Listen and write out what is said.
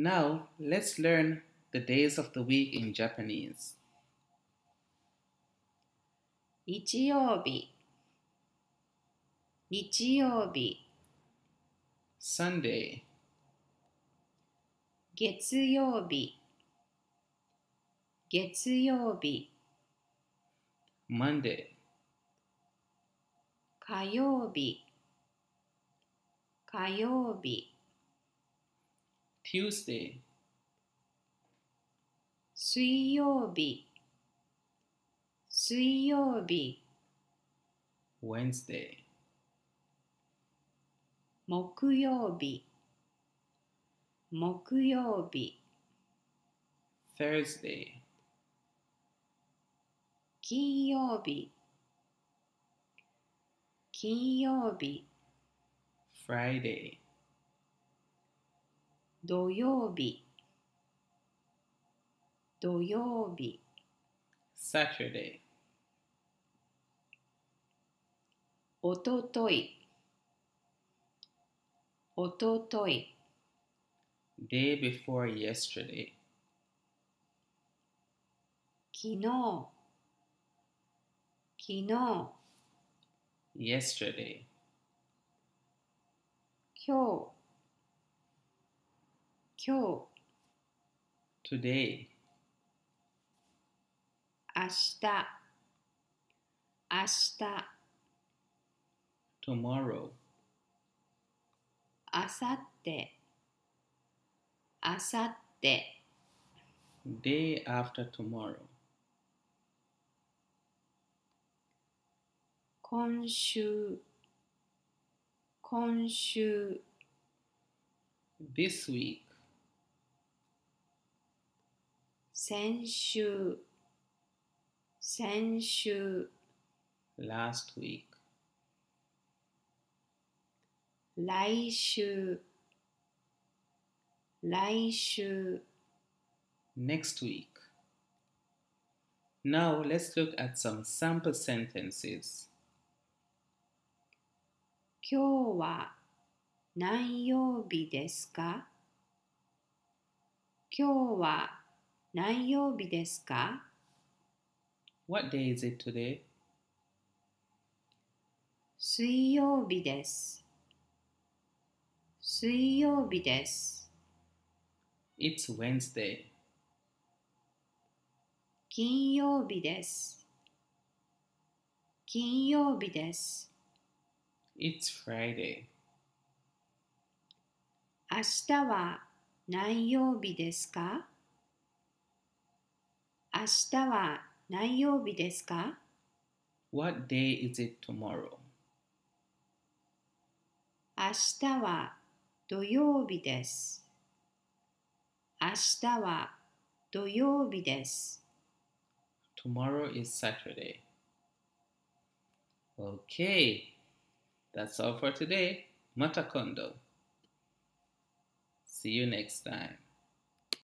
Now, let's learn the days of the week in Japanese. 日曜日日曜日 Sunday 月曜日月曜日 Monday 火曜日火曜日 Tuesday 水曜日水曜日 Wednesday 木曜日木曜日 Thursday 金曜日金曜日 Friday 土曜日土曜日 Saturday おとといおととい Day before yesterday 昨日昨日 Yesterday 今日今日 today 明日明日 tomorrow あさってあさって day after tomorrow 今週今週 this week 先週先週 last week 来週来週 next week Now let's look at some sample sentences 今日は何曜日ですか今日は何曜日ですか ?What day is it today? 水曜日です。水曜日です。It's Wednesday. 金曜日です。金曜日です。It's Friday. 明日は何曜日ですか明日は何曜日ですか ?What day is it tomorrow? 明日は土曜日です。明日は土曜日です。Tomorrow is Saturday. Okay, that's all for today. Mata kondo. See you next time.